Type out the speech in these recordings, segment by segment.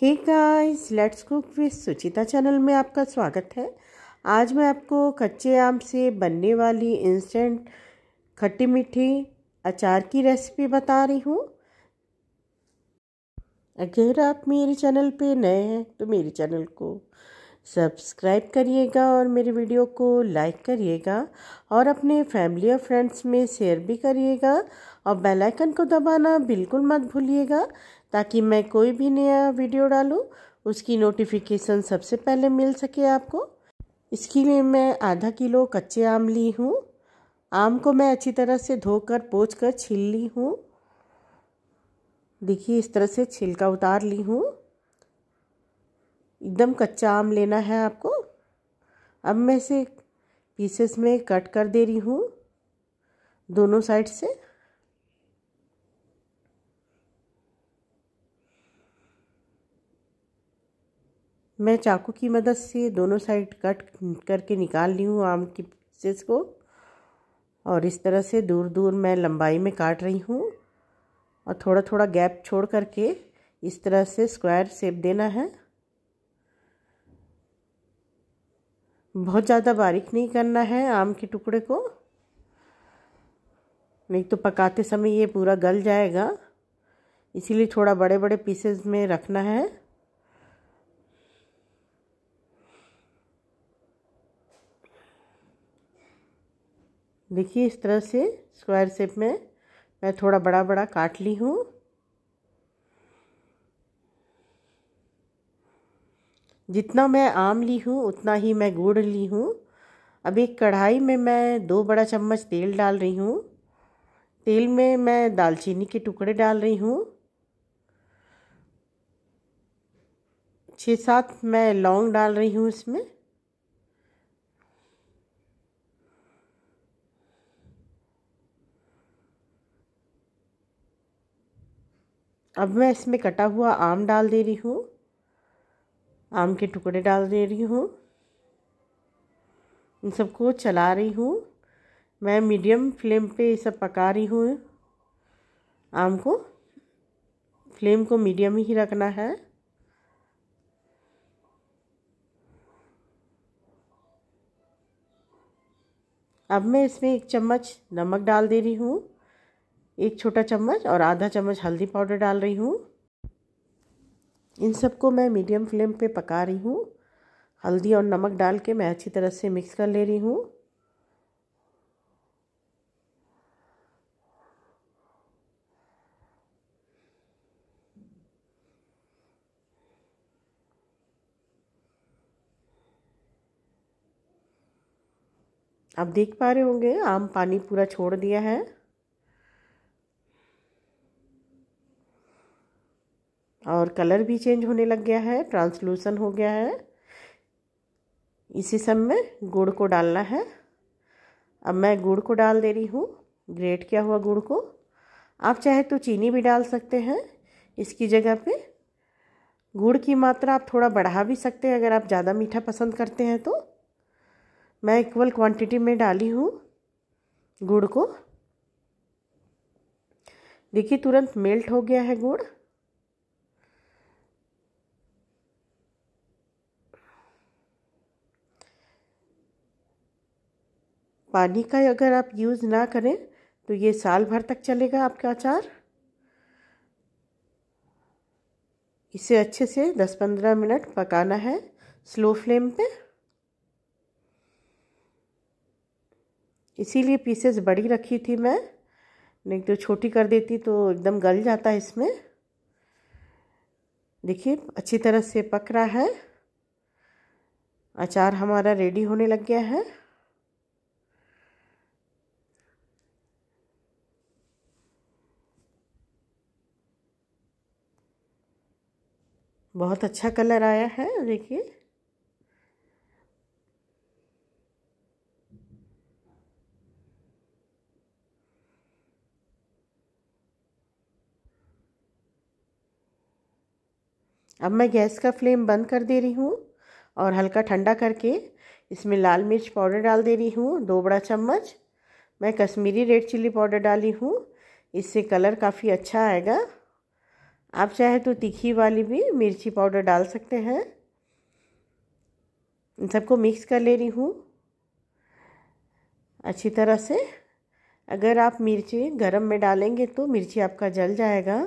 hey guys let's cook with Suchita channel में आपका स्वागत है आज मैं आपको कच्चे आम से बनने वाली इंस्टेंट खट्टी मीठी अचार की रेसिपी बता रही हूँ अगर आप मेरे चैनल पे नए हैं तो मेरे चैनल को सब्सक्राइब करिएगा और मेरे वीडियो को लाइक करिएगा और अपने फैमिली और फ्रेंड्स में शेयर भी करिएगा और बेल आइकन को दबाना बिल्कुल मत भूलिएगा ताकि मैं कोई भी नया वीडियो डालूँ उसकी नोटिफिकेशन सबसे पहले मिल सके आपको इसके लिए मैं आधा किलो कच्चे आम ली हूँ आम को मैं अच्छी तरह से धोकर पोछ कर छील ली हूँ देखिए इस तरह से छिलका उतार ली हूँ एकदम कच्चा आम लेना है आपको अब मैं इसे पीसेस में कट कर दे रही हूँ दोनों साइड से मैं चाकू की मदद से दोनों साइड कट करके निकाल ली हूँ आम की पीसेस को और इस तरह से दूर दूर मैं लंबाई में काट रही हूँ और थोड़ा थोड़ा गैप छोड़ करके इस तरह से स्क्वायर शेप देना है बहुत ज़्यादा बारीक नहीं करना है आम के टुकड़े को नहीं तो पकाते समय ये पूरा गल जाएगा इसीलिए थोड़ा बड़े बड़े पीसेस में रखना है देखिए इस तरह से स्क्वायर शेप में मैं थोड़ा बड़ा बड़ा काट ली हूँ जितना मैं आम ली हूँ उतना ही मैं गुड़ ली हूँ अब एक कढ़ाई में मैं दो बड़ा चम्मच तेल डाल रही हूँ तेल में मैं दालचीनी के टुकड़े डाल रही हूँ छः सात मैं लौंग डाल रही हूँ इसमें अब मैं इसमें कटा हुआ आम डाल दे रही हूँ आम के टुकड़े डाल दे रही हूँ इन सबको चला रही हूँ मैं मीडियम फ्लेम पे ये सब पका रही हूँ आम को फ्लेम को मीडियम ही रखना है अब मैं इसमें एक चम्मच नमक डाल दे रही हूँ एक छोटा चम्मच और आधा चम्मच हल्दी पाउडर डाल रही हूँ इन सबको मैं मीडियम फ्लेम पे पका रही हूँ हल्दी और नमक डाल के मैं अच्छी तरह से मिक्स कर ले रही हूँ आप देख पा रहे होंगे आम पानी पूरा छोड़ दिया है और कलर भी चेंज होने लग गया है ट्रांसलूसन हो गया है इसी सब में गुड़ को डालना है अब मैं गुड़ को डाल दे रही हूँ ग्रेट किया हुआ गुड़ को आप चाहे तो चीनी भी डाल सकते हैं इसकी जगह पे गुड़ की मात्रा आप थोड़ा बढ़ा भी सकते हैं अगर आप ज़्यादा मीठा पसंद करते हैं तो मैं इक्वल क्वांटिटी में डाली हूँ गुड़ को देखिए तुरंत मेल्ट हो गया है गुड़ पानी का अगर आप यूज़ ना करें तो ये साल भर तक चलेगा आपका अचार इसे अच्छे से 10-15 मिनट पकाना है स्लो फ्लेम पे इसीलिए पीसेस बड़ी रखी थी मैं नहीं तो छोटी कर देती तो एकदम गल जाता है इसमें देखिए अच्छी तरह से पक रहा है अचार हमारा रेडी होने लग गया है बहुत अच्छा कलर आया है देखिए अब मैं गैस का फ्लेम बंद कर दे रही हूँ और हल्का ठंडा करके इसमें लाल मिर्च पाउडर डाल दे रही हूँ दो बड़ा चम्मच मैं कश्मीरी रेड चिल्ली पाउडर डाली हूँ इससे कलर काफ़ी अच्छा आएगा आप चाहे तो तीखी वाली भी मिर्ची पाउडर डाल सकते हैं इन सबको मिक्स कर ले रही हूँ अच्छी तरह से अगर आप मिर्ची गरम में डालेंगे तो मिर्ची आपका जल जाएगा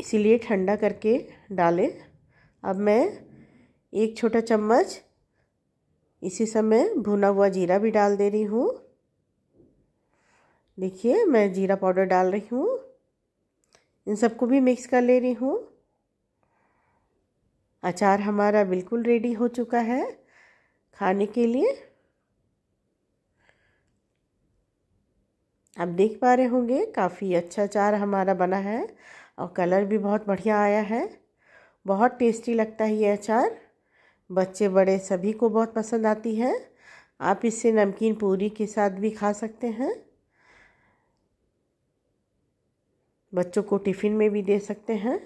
इसीलिए ठंडा करके डालें अब मैं एक छोटा चम्मच इसी समय भुना हुआ जीरा भी डाल दे रही हूँ देखिए मैं जीरा पाउडर डाल रही हूँ इन सबको भी मिक्स कर ले रही हूँ अचार हमारा बिल्कुल रेडी हो चुका है खाने के लिए आप देख पा रहे होंगे काफ़ी अच्छा अचार हमारा बना है और कलर भी बहुत बढ़िया आया है बहुत टेस्टी लगता है ये अचार बच्चे बड़े सभी को बहुत पसंद आती है आप इससे नमकीन पूरी के साथ भी खा सकते हैं बच्चों को टिफ़िन में भी दे सकते हैं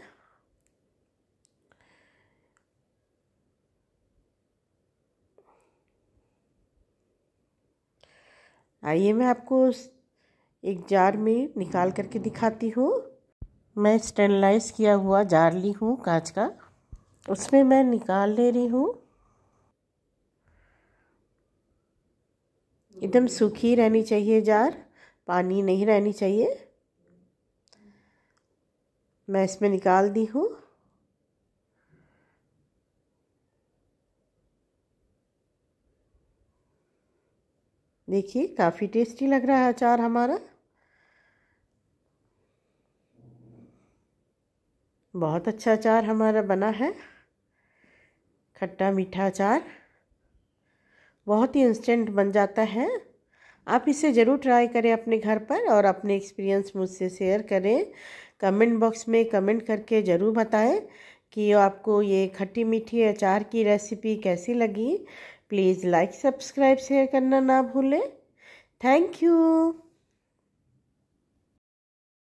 आइए मैं आपको एक जार में निकाल करके दिखाती हूँ मैं स्टेनलाइज किया हुआ जार ली हूँ कांच का उसमें मैं निकाल ले रही हूँ एकदम सूखी रहनी चाहिए जार पानी नहीं रहनी चाहिए मैं इसमें निकाल दी हूँ देखिए काफ़ी टेस्टी लग रहा है अचार हमारा बहुत अच्छा अचार हमारा बना है खट्टा मीठा अचार बहुत ही इंस्टेंट बन जाता है आप इसे ज़रूर ट्राई करें अपने घर पर और अपने एक्सपीरियंस मुझसे शेयर करें कमेंट बॉक्स में कमेंट करके ज़रूर बताएं कि आपको ये खट्टी मीठी अचार की रेसिपी कैसी लगी प्लीज़ लाइक सब्सक्राइब शेयर करना ना भूलें थैंक यू